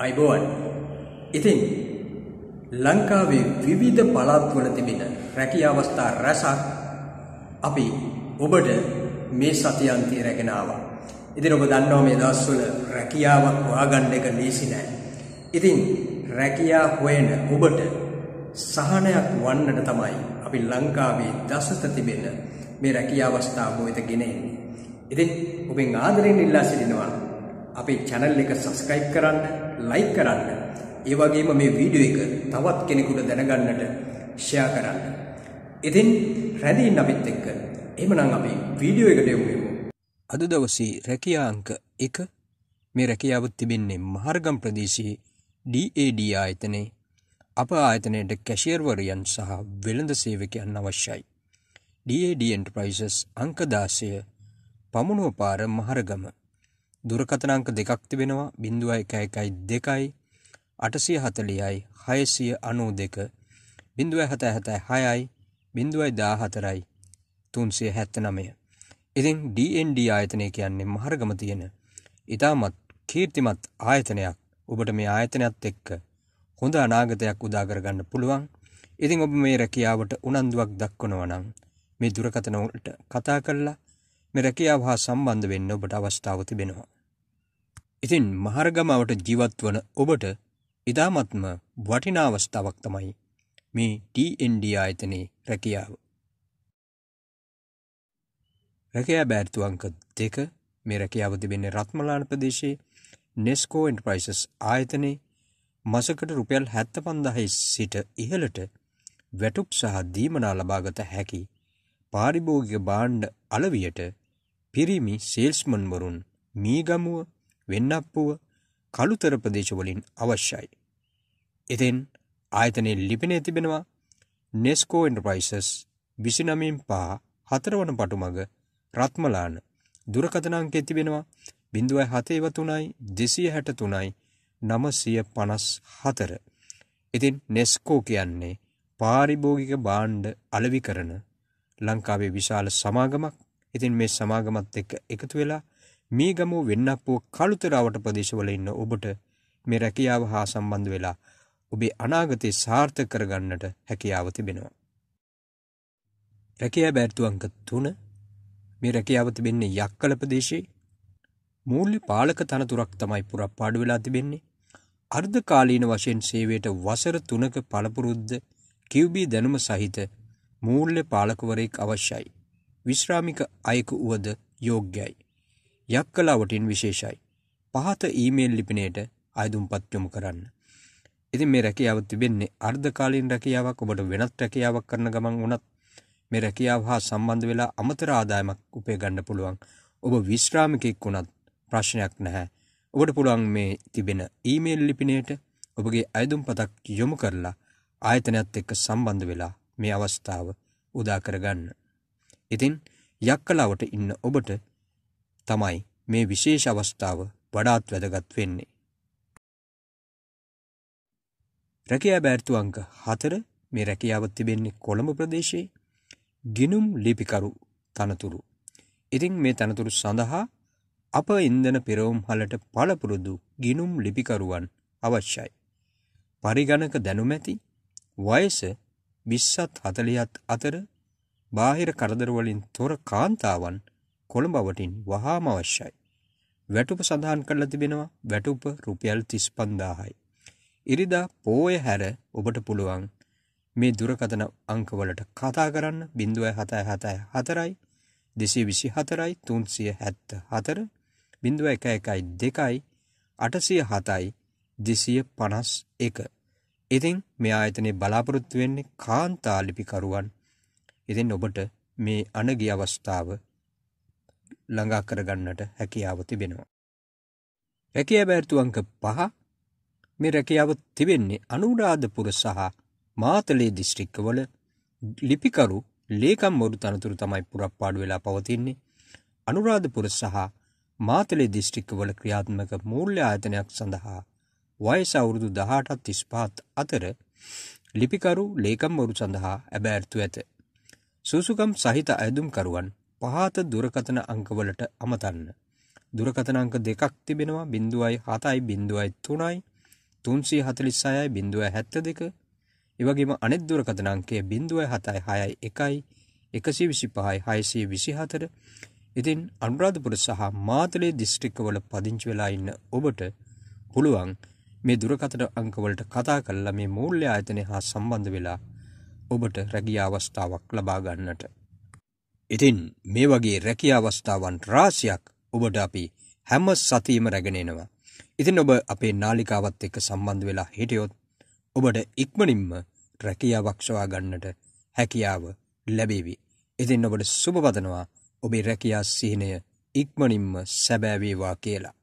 අයිබෝන් ඉතින් ලංකාවේ විවිධ පළාත්වල තිබෙන රැකී අවස්ථා රැසක් අපි ඔබට මේ සතියන්තිය රැගෙන ආවා. ඉතින් ඔබ දන්නවා මේ දවස්වල රැකියාවක් හොයාගන්න එක ලේසි නෑ. ඉතින් රැකියා හොයන ඔබට සහනයක් වන්නට තමයි අපි ලංකාවේ දසත තිබෙන මේ රැකියා අවස්ථාව වෙත ගෙන එන්නේ. ඉතින් ඔබෙන් ආදරෙන් ඉල්ලා සිටිනවා අපේ channel එක subscribe කරන්න ලයික් කරන්න. ඒ වගේම මේ වීඩියෝ එක තවත් කෙනෙකුට දැනගන්නට ෂෙයා කරන්න. ඉතින් රැඳින්න අපිත් එක්ක. එහෙමනම් අපි වීඩියෝ එකට යමු. අද දවසේ රැකියා අංක 1 මේ රැකියාව තිබෙන්නේ මහර්ගම් ප්‍රදේශයේ DAD ආයතනයේ අප ආයතනයට කැෂියර්වරයන් සහ වෙළඳ සේවකයන් අවශ්‍යයි. DAD Enterprises අංක 16 පමුණුව පාර මහරගම 0 දුරකථන අංක දෙකක් තිබෙනවා 0112යි 840යි 692 0776යි 014යි 379. ඉතින් DND ආයතනය කියන්නේ මහරගම තියෙන ඉතාමත් කීර්තිමත් ආයතනයක්. ඔබට මේ ආයතනයත් එක්ක හොඳ අනාගතයක් උදා කරගන්න පුළුවන්. ඉතින් ඔබ මේ රැකියාවට උනන්දුවක් දක්වනවා නම් මේ දුරකථන වලට කතා කරලා මේ රැකියාව හා සම්බන්ධ වෙන්න ඔබට අවස්ථාව තිබෙනවා. ඉතින් මහරගමාවට ජීවත් වන ඔබට ඉතාමත්ම වටිනා අවස්ථාවක් තමයි මේ TND ආයතනයේ රැකියාව. රැකියා බෑර්තු අංක දෙක මේ රැකියාව තිබෙන්නේ රත්මලාන ප්‍රදේශයේ නෙස්කෝ එන්ටර්ප්‍රයිසස් ආයතනයේ මසකට රුපියල් 75000 සිට ඉහළට වැටුප් සහ දීමනා ලබාගත හැකි පාරිභෝගික භාණ්ඩ අලවියට පිරිමි සේල්ස්මන්වරුන් මීගමුව වෙන්නප්පුව කළුතර ප්‍රදේශවලින් අවශ්‍යයි. එතෙන් ආයතනයේ ලිපිනේ තිබෙනවා නෙස්කෝ එන්ටර්ප්‍රයිසස් 29.5 හතරවන පටුමග රත්මලාන දුරකථන අංකය තිබෙනවා 0713යි 263යි 954. ඉතින් නෙස්කෝ කියන්නේ පාරිභෝගික භාණ්ඩ අලෙවි කරන ලංකාවේ විශාල සමාගමක්. ඉතින් මේ සමාගමත් එක්ක එකතු වෙලා මීගමුව වෙන්නප්පුව කළුතරාවට ප්‍රදේශවල ඉන්න ඔබට මේ රැකියාව හා සම්බන්ධ වෙලා ඔබේ අනාගතය සාර්ථක කරගන්නට හැකියාව තිබෙනවා. රැකියා බෑර්තු අංක 3 මේ රැකියාව තිබෙන්නේ යක්කල ප්‍රදේශයේ මූල්‍ය පාලක තනතුරක් තමයි පුරප්පාඩු වෙලා තිබෙන්නේ. අර්ධකාලීන වශයෙන් සේවයට වසර 3ක පළපුරුද්ද QB දැනුම සහිත මූල්‍ය පාලකවරයෙක් අවශ්‍යයි. විශ්‍රාමික අයෙකු වුවද යෝග්‍යයි. යක්කලාවටින් විශේෂයි. පහත ඊමේල් ලිපිනයට අයදුම්පත් යොමු කරන්න. ඉතින් මේ රැකියාව තිබෙන්නේ අර්ධකාලීන රැකියාවක් ඔබට වෙනත් රැකියාවක් කරන ගමන් වුණත් මේ රැකියාව හා සම්බන්ධ වෙලා අමතර ආදායමක් උපය ගන්න පුළුවන්. ඔබ විශ්‍රාමිකෙක් වුණත් ප්‍රශ්නයක් නැහැ. ඔබට පුළුවන් මේ තිබෙන ඊමේල් ලිපිනයට ඔබගේ අයදුම්පතක් යොමු කරලා ආයතනයත් එක්ක සම්බන්ධ වෙලා මේ අවස්ථාව උදා කරගන්න. ඉතින් යක්කලාවට ඉන්න ඔබට තමයි මේ විශේෂ අවස්ථාව වඩාත් වැදගත් වෙන්නේ. රැකියා බෑර්තු අංක 4 මේ රැකියාව තිබෙන්නේ කොළඹ ප්‍රදේශයේ ගිනුම් ලිපිකරු තනතුරු. ඉතින් මේ තනතුරු සඳහා අප ඉන්ධන පෙරවුම් හලට පළපුරුදු ගිනුම් ලිපිකරුවන් අවශ්‍යයි. පරිගණක දැනුමැති වයස 20ත් 40ත් අතර බාහිර කරදරවලින් තොර කාන්තාවන් කොළඹ වටින් වහාම අවශ්‍යයි. වැටුප සඳහන් කරලා තිබෙනවා වැටුප රුපියල් 35000යි. ඉරිදා පෝය හැර ඔබට පුළුවන් මේ දුරකථන අංකවලට කතා කරන්න 0774යි 224යි 374 0112යි 807යි 251 ඉතින් මේ ආයතනයේ බලාපොරොත්තු වෙන්නේ කාන්තා ලිපිකරුවන්. ඉතින් ඔබට මේ අනගිය අවස්ථාව ළඟා කරගන්නට හැකියාව තිබෙනවා. රැකියා බෑර්තුවංක පහ මේ රැකියාව තිබෙන්නේ අනුරාධපුර සහ මාතලේ දිස්ත්‍රික්කවල ලිපිකරු ලේකම්වරු තනතුරු තමයි පුරප්පාඩු වෙලා පවතින්නේ. අනුරාධපුර සහ මාතලේ දිස්ත්‍රික්කවල ක්‍රියාත්මක මූල්‍ය ආයතනයක් සඳහා වයස අවුරුදු 18ත් 35ත් අතර ලිපිකරු ලේකම්වරු සඳහා ඇබෑර්තු ඇත. සුසුකම් සහිත අයදුම්කරුවන් පහත දුරකථන අංකවලට අමතන්න. දුරකථන අංක දෙකක් තිබෙනවා 0.7යි 0.3යි 346යි 0.72 ඒ වගේම අනෙත් දුරකථන අංකය 0.7යි 6යි 1යි 125යි 624 ඉතින් අනුරාධපුර සහ මාතලේ දිස්ත්‍රික්කවල පදිංචි වෙලා ඉන්න ඔබට පුළුවන් මේ දුරකථන අංකවලට කතා කරලා මේ මූල්‍ය ආයතනය හා සම්බන්ධ වෙලා ඔබට රැගිය අවස්ථාවක් ලබා ගන්නට ඉතින් මේ වගේ රැකියා අවස්ථාවන් රාශියක් ඔබට අපි හැම සතියෙම රැගෙන එනවා. ඉතින් ඔබ අපේ නාලිකාවත් එක්ක සම්බන්ධ වෙලා හිටියොත් ඔබට ඉක්මනින්ම රැකියාවක් සොයා ගන්නට හැකියාව ලැබේවි. ඉතින් ඔබට සුබ පතනවා ඔබේ රැකියා සිහිනය ඉක්මනින්ම සැබෑ වේවා කියලා.